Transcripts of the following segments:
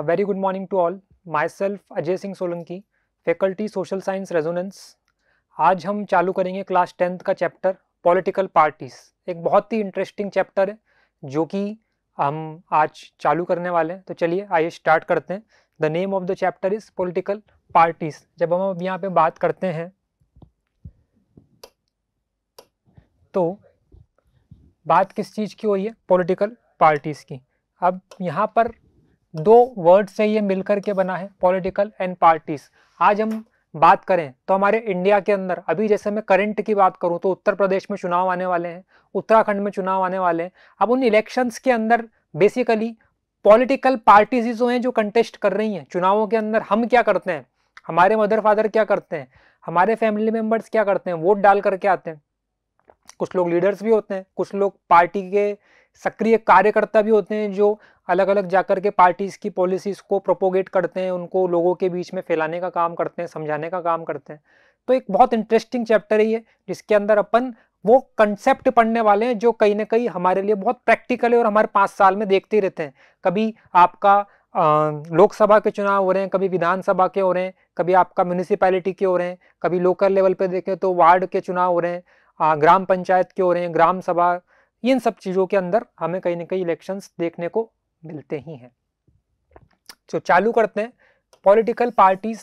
A very good morning to all. Myself Ajay Singh Solanki faculty social science Resonance आज हम चालू करेंगे क्लास टेंथ का चैप्टर पॉलिटिकल पार्टीज एक बहुत ही इंटरेस्टिंग चैप्टर है जो कि हम आज चालू करने वाले हैं तो चलिए आइए स्टार्ट करते हैं the name of the chapter is political parties जब हम अब यहाँ पे बात करते हैं तो बात किस चीज़ की हो रही है पॉलिटिकल पार्टीज़ की अब यहाँ पर दो वर्ड से ये मिलकर के बना है पॉलिटिकल एंड पार्टीज आज हम बात करें तो हमारे इंडिया के अंदर अभी जैसे मैं करंट की बात करूं तो उत्तर प्रदेश में चुनाव आने वाले हैं उत्तराखंड में चुनाव आने वाले हैं अब उन इलेक्शंस के अंदर बेसिकली पॉलिटिकल पार्टीज जो हैं जो कंटेस्ट कर रही हैं चुनावों के अंदर हम क्या करते हैं हमारे मदर फादर क्या करते हैं हमारे फैमिली मेम्बर्स क्या करते हैं वोट डाल करके आते हैं कुछ लोग लीडर्स भी होते हैं कुछ लोग पार्टी के सक्रिय कार्यकर्ता भी होते हैं जो अलग अलग जाकर के पार्टीज़ की पॉलिसीज़ को प्रोपोगेट करते हैं उनको लोगों के बीच में फैलाने का काम करते हैं समझाने का काम करते हैं तो एक बहुत इंटरेस्टिंग चैप्टर ही है जिसके अंदर अपन वो कंसेप्ट पढ़ने वाले हैं जो कहीं ना कहीं हमारे लिए बहुत प्रैक्टिकल है और हमारे पाँच साल में देखते ही रहते हैं कभी आपका लोकसभा के चुनाव हो रहे हैं कभी विधानसभा के हो रहे हैं कभी आपका म्यूनिसिपैलिटी के हो रहे हैं कभी लोकल लेवल पे देखें तो वार्ड के चुनाव हो रहे हैं ग्राम पंचायत के हो रहे हैं ग्राम सभा इन सब चीज़ों के अंदर हमें कहीं ना कहीं इलेक्शन देखने को मिलते ही हैं तो चालू करते हैं पॉलिटिकल पार्टीज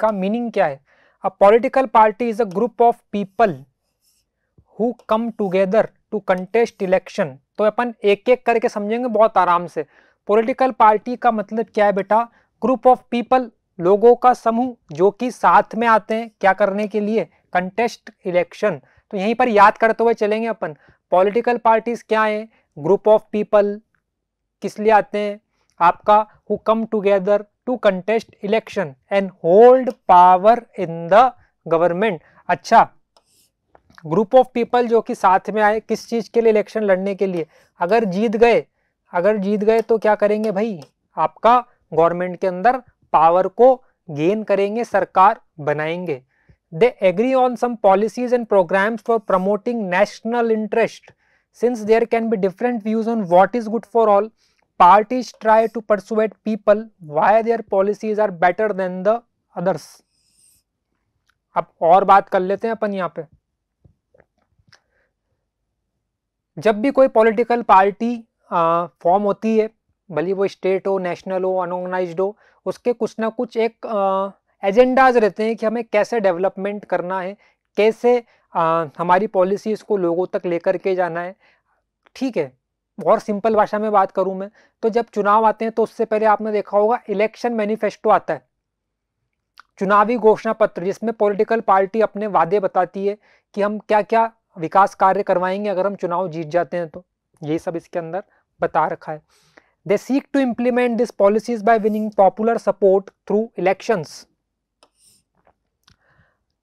का मीनिंग क्या है a political party is a group of people who come together to contest election तो अपन एक एक करके समझेंगे बहुत आराम से पॉलिटिकल पार्टी का मतलब क्या है बेटा ग्रुप ऑफ पीपल लोगों का समूह जो कि साथ में आते हैं क्या करने के लिए कंटेस्ट इलेक्शन तो यहीं पर याद करते हुए चलेंगे अपन पॉलिटिकल पार्टीज़ क्या हैं ग्रुप ऑफ पीपल किस लिए आते हैं आपका who come together to contest election and hold power in the government अच्छा ग्रुप ऑफ पीपल जो कि साथ में आए किस चीज़ के लिए इलेक्शन लड़ने के लिए अगर जीत गए अगर जीत गए तो क्या करेंगे भाई आपका गवर्नमेंट के अंदर पावर को गेन करेंगे सरकार बनाएंगे They agree on some policies and programs for promoting national interest. Since there can be different views on what is good for all, parties try to persuade people why their policies are better than the others. अब और बात कर लेते हैं अपन यहाँ पे जब भी कोई पॉलिटिकल पार्टी फॉर्म होती है भले वो स्टेट हो नेशनल हो अनऑर्गेनाइज हो उसके कुछ ना कुछ एक आ, एजेंडाज रहते हैं कि हमें कैसे डेवलपमेंट करना है कैसे आ, हमारी पॉलिसीज़ को लोगों तक लेकर के जाना है ठीक है और सिंपल भाषा में बात करूं मैं तो जब चुनाव आते हैं तो उससे पहले आपने देखा होगा इलेक्शन मैनिफेस्टो आता है चुनावी घोषणा पत्र जिसमें पॉलिटिकल पार्टी अपने वादे बताती है कि हम क्या क्या विकास कार्य करवाएंगे अगर हम चुनाव जीत जाते हैं तो ये सब इसके अंदर बता रखा है they seek to implement this policies by winning popular support through elections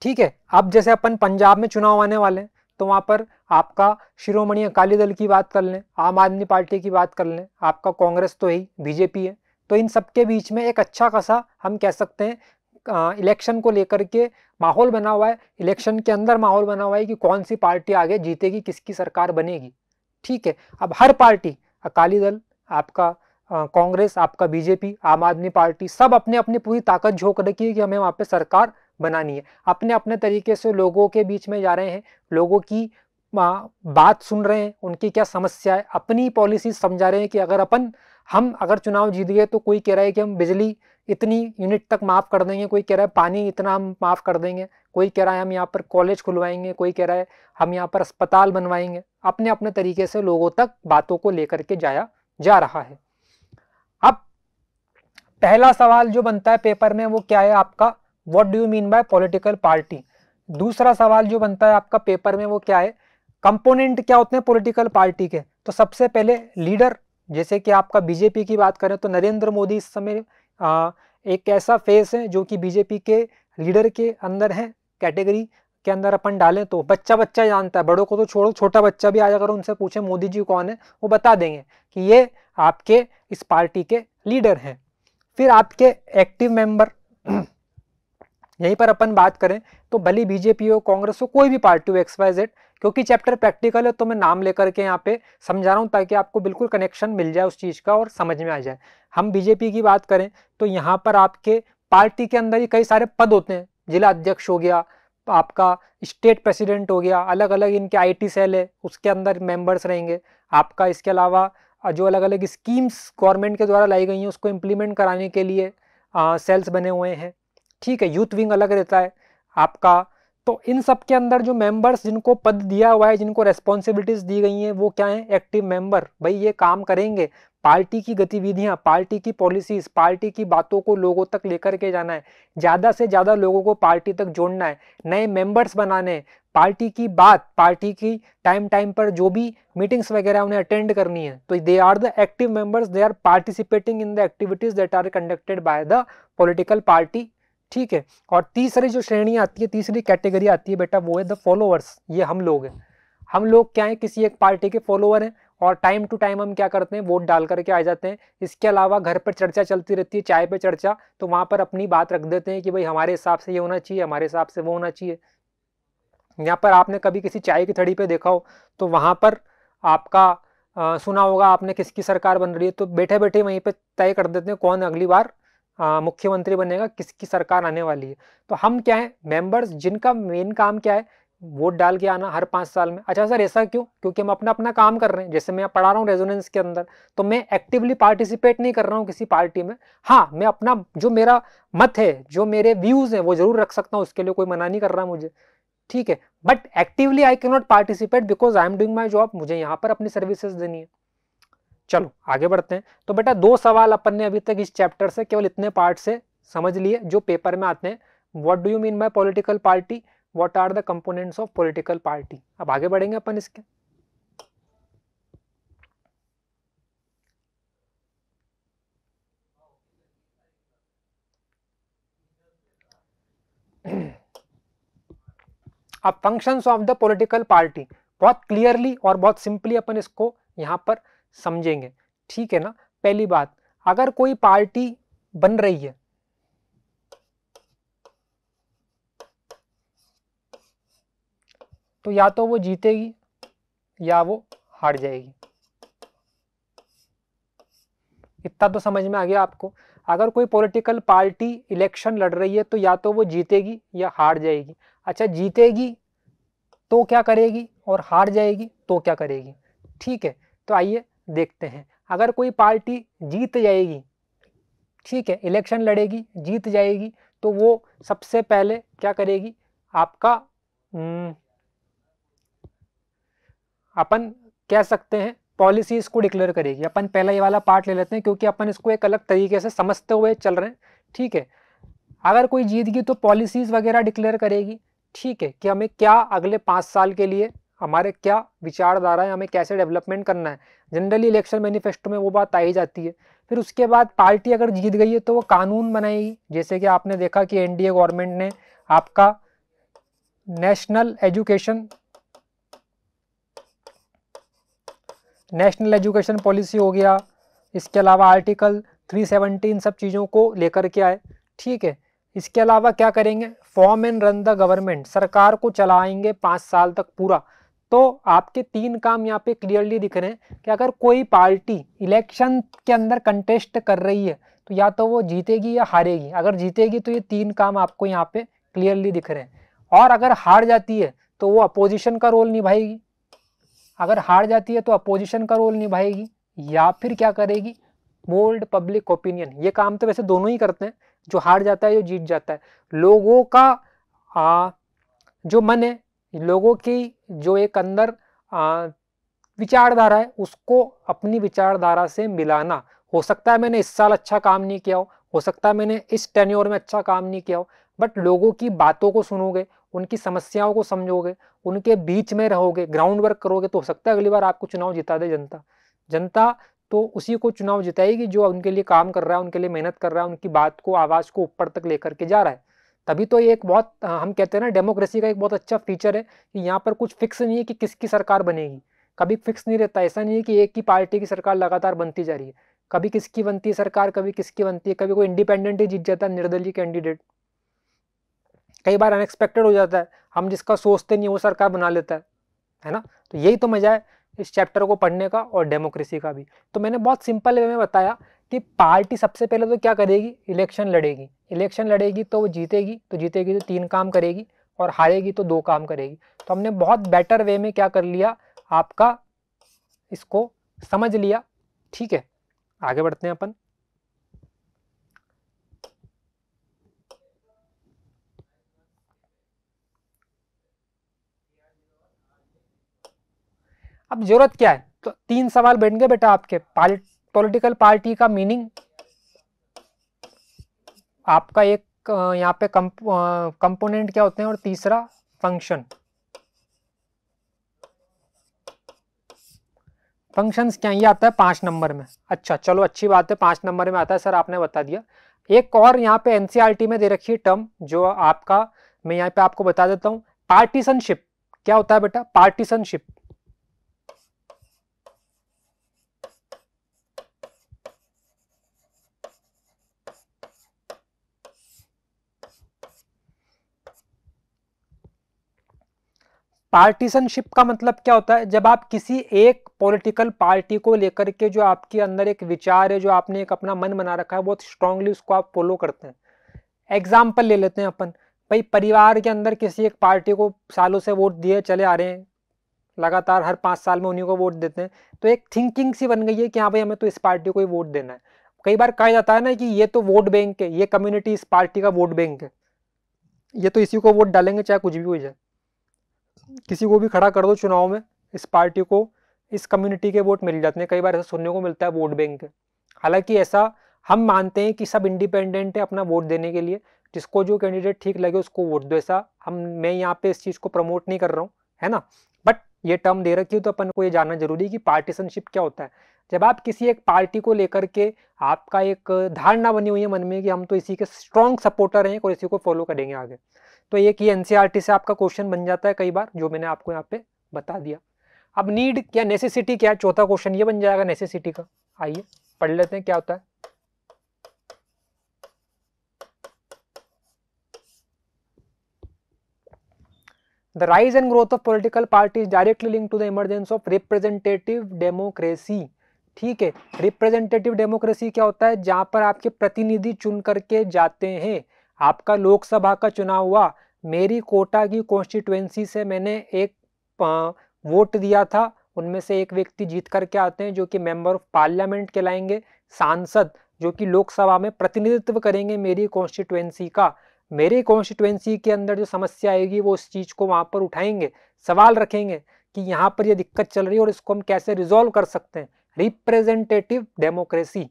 ठीक है अब जैसे अपन पंजाब में चुनाव आने वाले हैं तो वहाँ पर आपका शिरोमणि अकाली दल की बात कर लें आम आदमी पार्टी की बात कर लें आपका कांग्रेस तो ही बीजेपी है तो इन सबके बीच में एक अच्छा खासा हम कह सकते हैं इलेक्शन को लेकर के माहौल बना हुआ है इलेक्शन के अंदर माहौल बना हुआ है कि कौन सी पार्टी आगे जीतेगी किसकी सरकार बनेगी ठीक है अब हर पार्टी अकाली दल आपका कांग्रेस आपका बीजेपी आम आदमी पार्टी सब अपने अपनी पूरी ताकत झोंक रखी है कि हमें वहाँ पे सरकार बनानी है अपने अपने तरीके से लोगों के बीच में जा रहे हैं लोगों की बात सुन रहे हैं उनकी क्या समस्या है अपनी पॉलिसी समझा रहे हैं कि अगर अपन हम अगर चुनाव जीत गए तो कोई कह रहा है कि हम बिजली इतनी यूनिट तक माफ़ कर देंगे कोई कह रहा है पानी इतना हम माफ़ कर देंगे कोई कह रहा है हम यहाँ पर कॉलेज खुलवाएंगे कोई कह रहा है हम यहाँ पर अस्पताल बनवाएंगे अपने अपने तरीके से लोगों तक बातों को लेकर के जाया जा रहा है अब पहला सवाल जो बनता है पेपर में वो क्या है आपका what do you mean by political party दूसरा सवाल जो बनता है आपका पेपर में वो क्या है कंपोनेंट क्या होते हैं पॉलिटिकल पार्टी के तो सबसे पहले लीडर जैसे कि आपका बीजेपी की बात करें तो नरेंद्र मोदी इस समय एक ऐसा फेस है जो कि बीजेपी के लीडर के अंदर है कैटेगरी के अंदर अपन डालें तो बच्चा बच्चा जानता है बड़ों को तो छोड़ो छोटा बच्चा भी आ जाकर उनसे पूछे मोदी जी कौन है वो बता देंगे कि ये आपके इस पार्टी के लीडर हैं फिर आपके एक्टिव मेंबर यहीं पर अपन बात करें तो भली बीजेपी हो कांग्रेस हो कोई भी पार्टी हो एक्सवाइजेड क्योंकि चैप्टर प्रैक्टिकल है तो मैं नाम लेकर के यहाँ पे समझा रहा हूँ ताकि आपको बिल्कुल कनेक्शन मिल जाए उस चीज़ का और समझ में आ जाए हम बीजेपी की बात करें तो यहाँ पर आपके पार्टी के अंदर ही कई सारे पद होते हैं जिला अध्यक्ष हो गया आपका स्टेट प्रेसिडेंट हो गया अलग अलग इनके आईटी सेल है उसके अंदर मेंबर्स रहेंगे आपका इसके अलावा जो अलग अलग स्कीम्स गवर्नमेंट के द्वारा लाई गई हैं उसको इम्प्लीमेंट कराने के लिए आ, सेल्स बने हुए हैं ठीक है यूथ विंग अलग रहता है आपका तो इन सब के अंदर जो मेंबर्स जिनको पद दिया हुआ है जिनको रेस्पॉन्सिबिलिटीज दी गई हैं वो क्या हैं एक्टिव मेंबर भाई ये काम करेंगे पार्टी की गतिविधियां पार्टी की पॉलिसीज पार्टी की बातों को लोगों तक लेकर के जाना है ज़्यादा से ज़्यादा लोगों को पार्टी तक जोड़ना है नए मेंबर्स बनाने पार्टी की बात पार्टी की टाइम टाइम पर जो भी मीटिंग्स वगैरह उन्हें अटेंड करनी है तो they are the active members they are participating in the activities that are conducted by the political party ठीक है और तीसरी जो श्रेणी आती है तीसरी कैटेगरी आती है बेटा वो है द फॉलोअर्स ये हम लोग हैं हम लोग क्या है किसी एक पार्टी के फॉलोअर हैं और टाइम टू टाइम हम क्या करते हैं वोट डाल करके आ जाते हैं इसके अलावा घर पर चर्चा चलती रहती है चाय पे चर्चा तो वहाँ पर अपनी बात रख देते हैं कि भाई हमारे हिसाब से ये होना चाहिए हमारे हिसाब से वो होना चाहिए यहाँ पर आपने कभी किसी चाय की थड़ी पे देखा हो तो वहाँ पर आपका आ, सुना होगा आपने किसकी सरकार बन रही है तो बैठे बैठे वहीं पर तय कर देते हैं कौन अगली बार हाँ, मुख्यमंत्री बनेगा किसकी सरकार आने वाली है तो हम क्या है मेंबर्स जिनका मेन काम क्या है वोट डाल के आना हर पाँच साल में अच्छा सर ऐसा क्यों क्योंकि हम अपना अपना काम कर रहे हैं जैसे मैं पढ़ा रहा हूँ रेजोनेंस के अंदर तो मैं एक्टिवली पार्टिसिपेट नहीं कर रहा हूँ किसी पार्टी में हाँ मैं अपना जो मेरा मत है जो मेरे व्यूज़ हैं वो ज़रूर रख सकता हूँ उसके लिए कोई मना नहीं कर रहा मुझे ठीक है but actively I can not participate because I am doing my job मुझे यहाँ पर अपनी सर्विसेज देनी है चलो आगे बढ़ते हैं तो बेटा दो सवाल अपन ने अभी तक इस चैप्टर से केवल इतने पार्ट से समझ लिए जो पेपर में आते हैं what do you mean by political party what are the components of political party अब आगे बढ़ेंगे अपन इसके अब functions of the political party बहुत क्लियरली और बहुत सिंपली अपन इसको यहां पर समझेंगे ठीक है ना पहली बात अगर कोई पार्टी बन रही है तो या तो वो जीतेगी या वो हार जाएगी इतना तो समझ में आ गया आपको अगर कोई पॉलिटिकल पार्टी इलेक्शन लड़ रही है तो या तो वो जीतेगी या हार जाएगी अच्छा जीतेगी तो क्या करेगी और हार जाएगी तो क्या करेगी ठीक है तो आइए देखते हैं अगर कोई पार्टी जीत जाएगी ठीक है इलेक्शन लड़ेगी जीत जाएगी तो वो सबसे पहले क्या करेगी आपका हम्म, अपन कह सकते हैं पॉलिसीज़ को डिक्लेयर करेगी अपन पहला ये वाला पार्ट ले लेते हैं क्योंकि अपन इसको एक अलग तरीके से समझते हुए चल रहे हैं ठीक है अगर कोई जीत गई तो पॉलिसीज़ वगैरह डिक्लेयर करेगी ठीक है कि हमें क्या अगले पाँच साल के लिए हमारे क्या विचारधारा है हमें कैसे डेवलपमेंट करना है जनरली इलेक्शन मैनिफेस्टो में वो बात आई जाती है फिर उसके बाद पार्टी अगर जीत गई है तो वो कानून बनाएगी जैसे कि आपने देखा कि एनडीए गवर्नमेंट ने आपका national education national education policy हो गया इसके अलावा आर्टिकल 370 इन सब चीज़ों को लेकर के आए ठीक है इसके अलावा क्या करेंगे form and run the government सरकार को चलाएंगे पाँच साल तक पूरा तो आपके तीन काम यहाँ पे क्लियरली दिख रहे हैं कि अगर कोई पार्टी इलेक्शन के अंदर कंटेस्ट कर रही है तो या तो वो जीतेगी या हारेगी अगर जीतेगी तो ये तीन काम आपको यहाँ पे क्लियरली दिख रहे हैं और अगर हार जाती है तो वो अपोजिशन का रोल निभाएगी अगर हार जाती है तो अपोजिशन का रोल निभाएगी या फिर क्या करेगी मोल्ड पब्लिक ओपिनियन ये काम तो वैसे दोनों ही करते हैं जो हार जाता है जो जीत जाता है लोगों का आ, जो मन है लोगों की जो एक अंदर विचारधारा है उसको अपनी विचारधारा से मिलाना हो सकता है मैंने इस साल अच्छा काम नहीं किया हो हो सकता है मैंने इस टेन्योर में अच्छा काम नहीं किया हो बट लोगों की बातों को सुनोगे उनकी समस्याओं को समझोगे उनके बीच में रहोगे ग्राउंड वर्क करोगे तो हो सकता है अगली बार आपको चुनाव जिता दे जनता जनता तो उसी को चुनाव जिताएगी जो उनके लिए काम कर रहा है उनके लिए मेहनत कर रहा है उनकी बात को आवाज़ को ऊपर तक लेकर के जा रहा है तभी तो ये एक बहुत हम कहते हैं ना डेमोक्रेसी का एक बहुत अच्छा फीचर है कि यहाँ पर कुछ फिक्स नहीं है कि किसकी सरकार बनेगी कभी फिक्स नहीं रहता ऐसा नहीं है कि एक ही पार्टी की सरकार लगातार बनती जा रही है कभी किसकी बनती है सरकार कभी किसकी बनती है कभी कोई इंडिपेंडेंट ही जीत जाता है निर्दलीय कैंडिडेट कई बार अनएक्सपेक्टेड हो जाता है हम जिसका सोचते नहीं वो सरकार बना लेता है है ना तो यही तो मज़ा है इस चैप्टर को पढ़ने का और डेमोक्रेसी का भी तो मैंने बहुत सिंपल वे में बताया कि पार्टी सबसे पहले तो क्या करेगी इलेक्शन लड़ेगी इलेक्शन लड़ेगी तो वो जीतेगी तो जीतेगी तो तीन काम करेगी और हारेगी तो दो काम करेगी तो हमने बहुत बेटर वे में क्या कर लिया आपका इसको समझ लिया ठीक है आगे बढ़ते हैं अपन अब जरूरत क्या है तो तीन सवाल बैठ गए बेटा आपके पॉलिटिकल पार्टी का मीनिंग आपका एक यहाँ पे कंपोनेंट क्या होते हैं और तीसरा फंक्शन फंक्शंस क्या ये आता है पांच नंबर में अच्छा चलो अच्छी बात है पांच नंबर में आता है सर आपने बता दिया एक और यहाँ पे एनसीईआरटी e में दे रखी है टर्म जो आपका मैं यहाँ पे आपको बता देता हूँ पार्टीशनशिप क्या होता है बेटा पार्टीशनशिप पार्टीशनशिप का मतलब क्या होता है जब आप किसी एक पॉलिटिकल पार्टी को लेकर के जो आपके अंदर एक विचार है जो आपने एक अपना मन बना रखा है बहुत स्ट्रांगली उसको आप फॉलो करते हैं एग्जाम्पल ले लेते हैं अपन भाई परिवार के अंदर किसी एक पार्टी को सालों से वोट दिए चले आ रहे हैं लगातार हर पाँच साल में उन्हीं को वोट देते हैं तो एक थिंकिंग सी बन गई है कि हाँ भाई हमें तो इस पार्टी को ही वोट देना है कई बार कहा जाता है ना कि ये तो वोट बैंक है ये कम्युनिटी इस पार्टी का वोट बैंक है ये तो इसी को वोट डालेंगे चाहे कुछ भी हो जाए किसी को भी खड़ा कर दो चुनाव में इस पार्टी को इस कम्युनिटी के वोट मिल जाते हैं कई बार ऐसा सुनने को मिलता है वोट बैंक हालांकि ऐसा हम मानते हैं कि सब इंडिपेंडेंट है अपना वोट देने के लिए जिसको जो कैंडिडेट ठीक लगे उसको वोट दो ऐसा हम मैं यहाँ पे इस चीज़ को प्रमोट नहीं कर रहा हूँ है ना बट ये टर्म दे रखी हो तो अपन को ये जानना जरूरी है कि पार्टीसनशिप क्या होता है जब आप किसी एक पार्टी को लेकर के आपका एक धारणा बनी हुई है मन में कि हम तो इसी के स्ट्रॉन्ग सपोर्टर हैं और इसी को फॉलो करेंगे आगे तो एक ये एनसीईआरटी e से आपका क्वेश्चन बन जाता है कई बार जो मैंने आपको यहाँ पे बता दिया अब नीड क्या नेसेसिटी क्या है चौथा क्वेश्चन ये बन जाएगा नेसेसिटी का आइए पढ़ लेते हैं क्या होता है the rise and growth of political party directly link to the emergence of representative democracy ठीक है रिप्रेजेंटेटिव डेमोक्रेसी क्या होता है जहां पर आपके प्रतिनिधि चुन करके जाते हैं आपका लोकसभा का चुनाव हुआ मेरी कोटा की कॉन्स्टिट्युएंसी से मैंने एक वोट दिया था उनमें से एक व्यक्ति जीत करके आते हैं जो कि मेंबर ऑफ पार्लियामेंट कहलाएंगे सांसद जो कि लोकसभा में प्रतिनिधित्व करेंगे मेरी कॉन्स्टिट्युएंसी का मेरे कॉन्स्टिट्युएंसी के अंदर जो समस्या आएगी वो उस चीज़ को वहाँ पर उठाएंगे सवाल रखेंगे कि यहाँ पर ये दिक्कत चल रही है और इसको हम कैसे रिजोल्व कर सकते हैं रिप्रेजेंटेटिव डेमोक्रेसी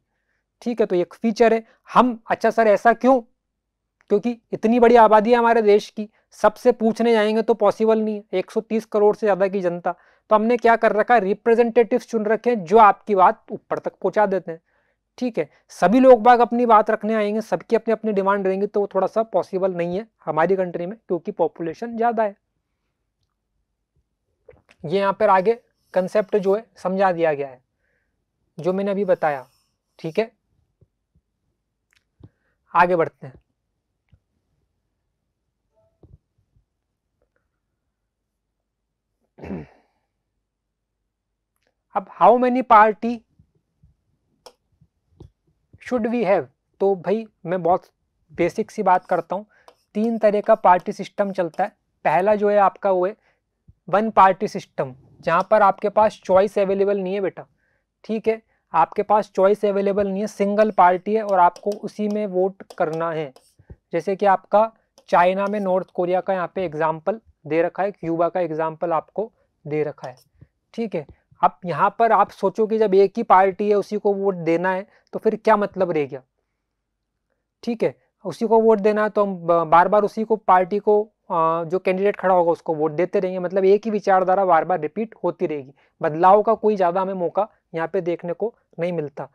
ठीक है तो एक फीचर है हम अच्छा सर ऐसा क्यों क्योंकि इतनी बड़ी आबादी है हमारे देश की सबसे पूछने जाएंगे तो पॉसिबल नहीं है एक करोड़ से ज़्यादा की जनता तो हमने क्या कर रखा है रिप्रेजेंटेटिव चुन रखे हैं जो आपकी बात ऊपर तक पहुंचा देते हैं ठीक है सभी लोग बाग अपनी बात रखने आएंगे सबकी अपनी अपनी डिमांड रहेंगी तो वो थोड़ा सा पॉसिबल नहीं है हमारी कंट्री में क्योंकि पॉपुलेशन ज़्यादा है ये यहाँ पर आगे कंसेप्ट जो है समझा दिया गया है जो मैंने अभी बताया ठीक है आगे बढ़ते हैं अब how many party should we have तो भाई मैं बहुत बेसिक सी बात करता हूँ तीन तरह का पार्टी सिस्टम चलता है पहला जो है आपका वो है वन पार्टी सिस्टम जहाँ पर आपके पास चॉइस अवेलेबल नहीं है बेटा ठीक है आपके पास चॉइस अवेलेबल नहीं है सिंगल पार्टी है और आपको उसी में वोट करना है जैसे कि आपका चाइना में नॉर्थ कोरिया का यहाँ पे एग्जाम्पल दे रखा है क्यूबा का एग्जाम्पल आपको दे रखा है ठीक है अब यहाँ पर आप सोचो कि जब एक ही पार्टी है उसी को वोट देना है तो फिर क्या मतलब रह गया ठीक है उसी को वोट देना है तो हम बार बार उसी को पार्टी को जो कैंडिडेट खड़ा होगा उसको वोट देते रहेंगे मतलब एक ही विचारधारा बार बार रिपीट होती रहेगी बदलाव का कोई ज़्यादा हमें मौका यहाँ पे देखने को नहीं मिलता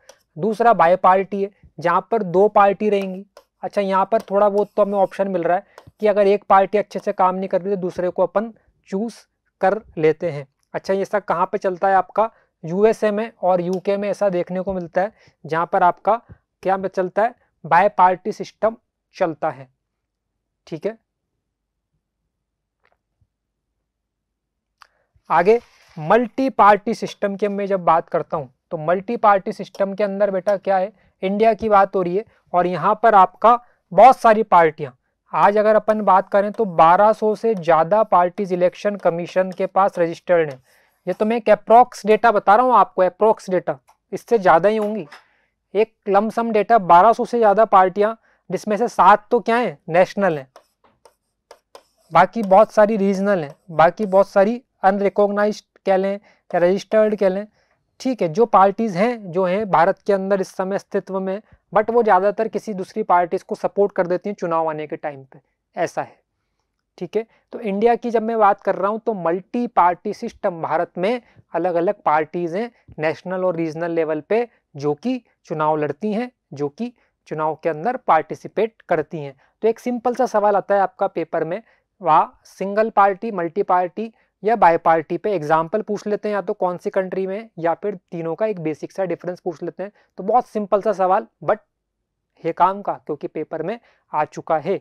दूसरा बाय पार्टी है जहाँ पर दो पार्टी रहेंगी अच्छा यहाँ पर थोड़ा बहुत तो हमें ऑप्शन मिल रहा है कि अगर एक पार्टी अच्छे से काम नहीं कर रही तो दूसरे को अपन चूज कर लेते हैं अच्छा ये सब कहाँ पर चलता है आपका यूएसए में और यूके में ऐसा देखने को मिलता है जहाँ पर आपका क्या चलता है बाय पार्टी सिस्टम चलता है ठीक है आगे मल्टी पार्टी सिस्टम की मैं जब बात करता हूँ तो मल्टी पार्टी सिस्टम के अंदर बेटा क्या है इंडिया की बात हो रही है और यहाँ पर आपका बहुत सारी पार्टियाँ आज अगर अपन बात करें तो 1200 से ज़्यादा पार्टीज इलेक्शन कमीशन के पास रजिस्टर्ड हैं ये तो मैं एक अप्रोक्स डेटा बता रहा हूँ आपको अप्रोक्स डेटा इससे ज़्यादा ही होंगी एक लमसम डेटा 1200 से ज़्यादा पार्टियाँ जिसमें से सात तो क्या हैं नेशनल हैं बाकी बहुत सारी रीजनल हैं बाकी बहुत सारी अनरिकोगनाइज कह लें या रजिस्टर्ड कह लें ठीक है जो पार्टीज़ हैं जो हैं भारत के अंदर इस समय अस्तित्व में बट वो ज़्यादातर किसी दूसरी पार्टीज़ को सपोर्ट कर देती हैं चुनाव आने के टाइम पे ऐसा है ठीक है तो इंडिया की जब मैं बात कर रहा हूँ तो मल्टी पार्टी सिस्टम भारत में अलग अलग पार्टीज़ हैं नेशनल और रीजनल लेवल पे जो कि चुनाव लड़ती हैं जो कि चुनाव के अंदर पार्टिसिपेट करती हैं तो एक सिंपल सा सवाल आता है आपका पेपर में वाह सिंगल पार्टी मल्टी पार्टी या बायपार्टी पे एग्जाम्पल पूछ लेते हैं या तो कौन सी कंट्री में या फिर तीनों का एक बेसिक सा डिफरेंस पूछ लेते हैं तो बहुत सिंपल सा सवाल बट हे काम का क्योंकि पेपर में आ चुका है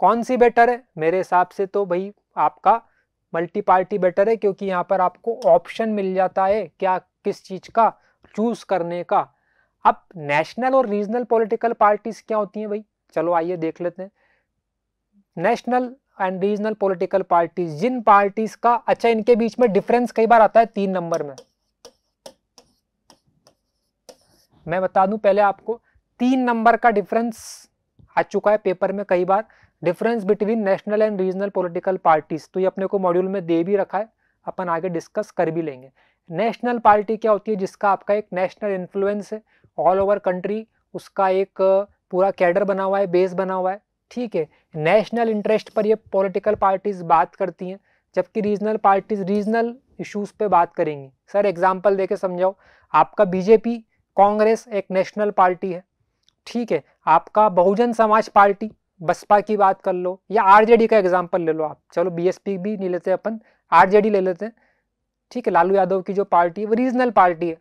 कौन सी बेटर है मेरे हिसाब से तो भाई आपका मल्टी पार्टी बेटर है क्योंकि यहाँ पर आपको ऑप्शन मिल जाता है क्या किस चीज का चूज करने का अब नेशनल और रीजनल पॉलिटिकल पार्टीज क्या होती हैं भाई चलो आइए देख लेते हैं national and regional political parties जिन पार्टीज का अच्छा इनके बीच में डिफरेंस कई बार आता है तीन नंबर में मैं बता दूं पहले आपको तीन नंबर का डिफरेंस आ चुका है पेपर में कई बार difference between national and regional political parties तो ये अपने को मॉड्यूल में दे भी रखा है अपन आगे डिस्कस कर भी लेंगे नेशनल पार्टी क्या होती है जिसका आपका एक नेशनल इन्फ्लुएंस है ऑल ओवर कंट्री उसका एक पूरा कैडर बना हुआ है बेस बना हुआ है ठीक है नेशनल इंटरेस्ट पर ये पॉलिटिकल पार्टीज़ बात करती हैं जबकि रीजनल पार्टीज़ रीजनल इश्यूज़ पे बात करेंगी सर एग्जांपल देके समझाओ आपका बीजेपी कांग्रेस एक नेशनल पार्टी है ठीक है आपका बहुजन समाज पार्टी बसपा की बात कर लो या आरजेडी का एग्जाम्पल ले लो आप चलो बीएसपी भी नहीं लेते अपन आरजेडी ले लेते हैं ठीक है लालू यादव की जो पार्टी है वो रीजनल पार्टी है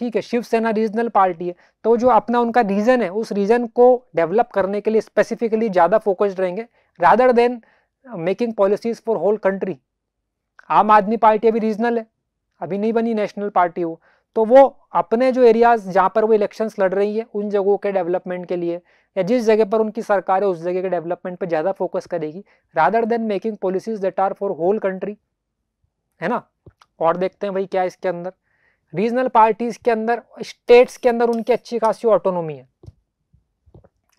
ठीक है शिवसेना रीजनल पार्टी है तो जो अपना उनका रीजन है उस रीजन को डेवलप करने के लिए स्पेसिफिकली ज़्यादा फोकस्ड रहेंगे rather than making policies for whole country Aam Aadmi party अभी रीजनल है अभी नहीं बनी नेशनल पार्टी वो तो वो अपने जो एरियाज जहाँ पर वो इलेक्शंस लड़ रही है उन जगहों के डेवलपमेंट के लिए या जिस जगह पर उनकी सरकार है उस जगह के डेवलपमेंट पर ज़्यादा फोकस करेगी rather than making policies that are for whole country है ना और देखते हैं भाई क्या इसके अंदर रीजनल पार्टीज के अंदर स्टेट्स के अंदर उनकी अच्छी खासी ऑटोनोमी है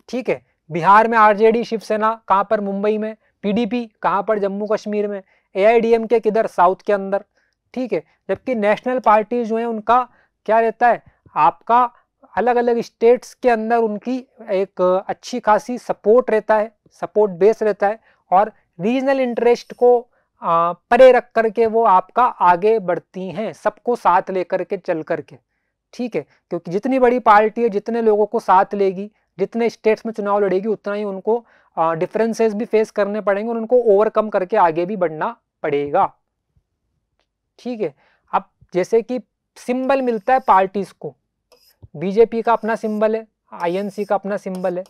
ठीक है बिहार में आरजेडी शिवसेना कहाँ पर मुंबई में पीडीपी कहाँ पर जम्मू कश्मीर में एम के किधर साउथ के अंदर ठीक है जबकि नेशनल पार्टीज जो है उनका क्या रहता है आपका अलग अलग स्टेट्स के अंदर उनकी एक अच्छी खासी सपोर्ट रहता है सपोर्ट बेस रहता है और रीजनल इंटरेस्ट को परे रख करके वो आपका आगे बढ़ती हैं सबको साथ लेकर के चल करके ठीक है क्योंकि जितनी बड़ी पार्टी है जितने लोगों को साथ लेगी जितने स्टेट्स में चुनाव लड़ेगी उतना ही उनको डिफरेंसेस भी फेस करने पड़ेंगे और उनको ओवरकम करके आगे भी बढ़ना पड़ेगा ठीक है अब जैसे कि सिंबल मिलता है पार्टीज को बीजेपी का अपना सिंबल है आईएनसी का अपना सिंबल है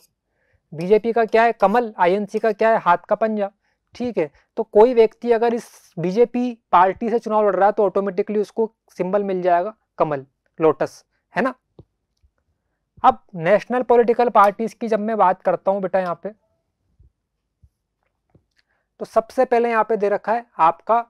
बीजेपी का क्या है कमल आईएनसी का क्या है हाथ का पंजा ठीक है तो कोई व्यक्ति अगर इस बीजेपी पार्टी से चुनाव लड़ रहा है तो ऑटोमेटिकली उसको सिंबल मिल जाएगा कमल लोटस है ना अब नेशनल पॉलिटिकल पार्टीज की जब मैं बात करता हूं बेटा यहाँ पे तो सबसे पहले यहां पे दे रखा है आपका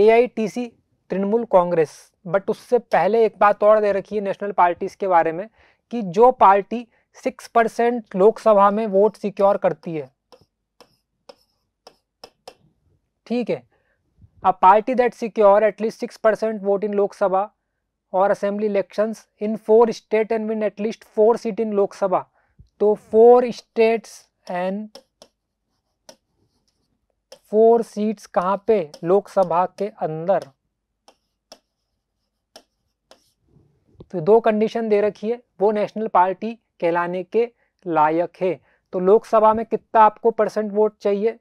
एआईटीसी तृणमूल कांग्रेस बट उससे पहले एक बात और दे रखी है नेशनल पार्टीज के बारे में कि जो पार्टी सिक्स परसेंट लोकसभा में वोट सिक्योर करती है ठीक है a party that secure at least six percent vote in Lok Sabha और assembly elections in four state and win at least four seat in Lok Sabha तो four states and four seats कहाँ पे लोकसभा के अंदर तो दो कंडीशन दे रखी है वो नेशनल पार्टी कहलाने के लायक है तो लोकसभा में कितना आपको परसेंट वोट चाहिए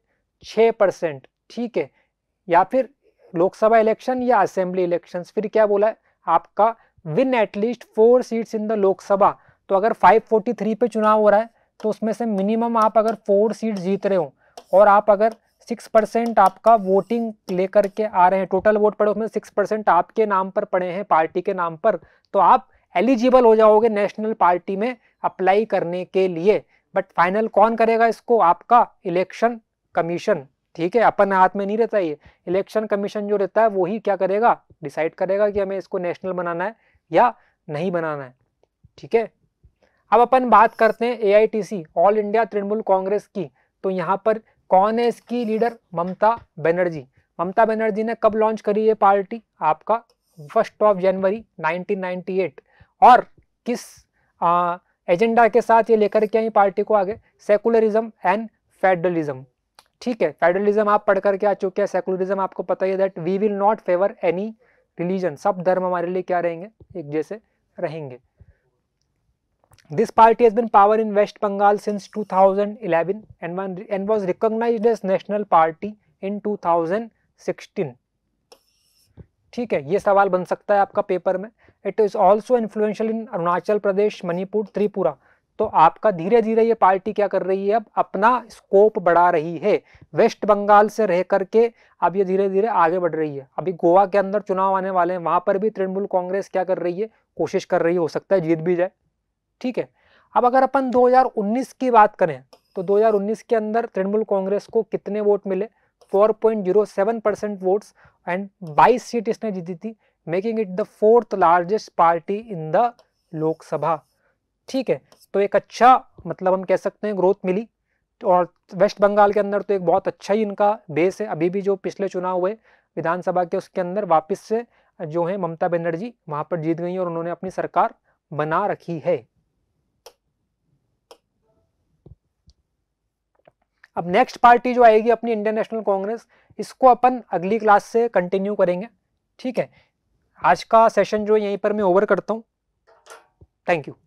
छ परसेंट ठीक है या फिर लोकसभा इलेक्शन या असेंबली इलेक्शन फिर क्या बोला है आपका win at least four seats in the Lok Sabha तो अगर 543 पे चुनाव हो रहा है तो उसमें से मिनिमम आप अगर फोर सीट जीत रहे हो और आप अगर सिक्स परसेंट आपका वोटिंग लेकर के आ रहे हैं टोटल वोट पड़े उसमें सिक्स परसेंट आपके नाम पर पड़े हैं पार्टी के नाम पर तो आप एलिजिबल हो जाओगे नेशनल पार्टी में अप्लाई करने के लिए बट फाइनल कौन करेगा इसको आपका इलेक्शन कमीशन ठीक है अपन हाथ में नहीं रहता ये इलेक्शन कमीशन जो रहता है वो ही क्या करेगा डिसाइड करेगा कि हमें इसको नेशनल बनाना है या नहीं बनाना है ठीक है अब अपन बात करते हैं a All India Trinamool Congress की तो यहाँ पर कौन है इसकी लीडर ममता बनर्जी ममता बनर्जी ने कब लॉन्च करी ये पार्टी आपका फर्स्ट ऑफ जनवरी 1998 और किस आ, एजेंडा के साथ ये लेकर के आई पार्टी को आगे सेकुलरिज्म एंड फेडरलिज्म ठीक है फेडरलिज्म आप पढ़ करके आ चुके हैं सेकुलरिज्म आपको पता ही that we will not favour any religion सब धर्म हमारे लिए क्या रहेंगे एक जैसे रहेंगे this party has been power in West Bengal since 2011 thousand and, one, and was recognise as national party in 2016. ठीक है ये सवाल बन सकता है आपका पेपर में it is also influential in Arunachal Pradesh Manipur Tripura तो आपका धीरे धीरे ये पार्टी क्या कर रही है अब अपना स्कोप बढ़ा रही है वेस्ट बंगाल से रह करके अब ये धीरे धीरे आगे बढ़ रही है अभी गोवा के अंदर चुनाव आने वाले हैं वहां पर भी तृणमूल कांग्रेस क्या कर रही है कोशिश कर रही हो सकता है जीत भी जाए ठीक है अब अगर अपन दो की बात करें तो दो के अंदर तृणमूल कांग्रेस को कितने वोट मिले फोर परसेंट वोट्स एंड बाईस सीट इसने जीती थी making it the fourth largest party in the Lok Sabha ठीक है तो एक अच्छा मतलब हम कह सकते हैं ग्रोथ मिली और वेस्ट बंगाल के अंदर तो एक बहुत अच्छा ही इनका बेस है अभी भी जो पिछले चुनाव हुए विधानसभा के उसके अंदर वापस से जो है ममता बनर्जी वहां पर जीत गई और उन्होंने अपनी सरकार बना रखी है अब नेक्स्ट पार्टी जो आएगी अपनी इंडियन नेशनल कांग्रेस इसको अपन अगली क्लास से कंटिन्यू करेंगे ठीक है आज का सेशन जो यहीं पर मैं ओवर करता हूँ थैंक यू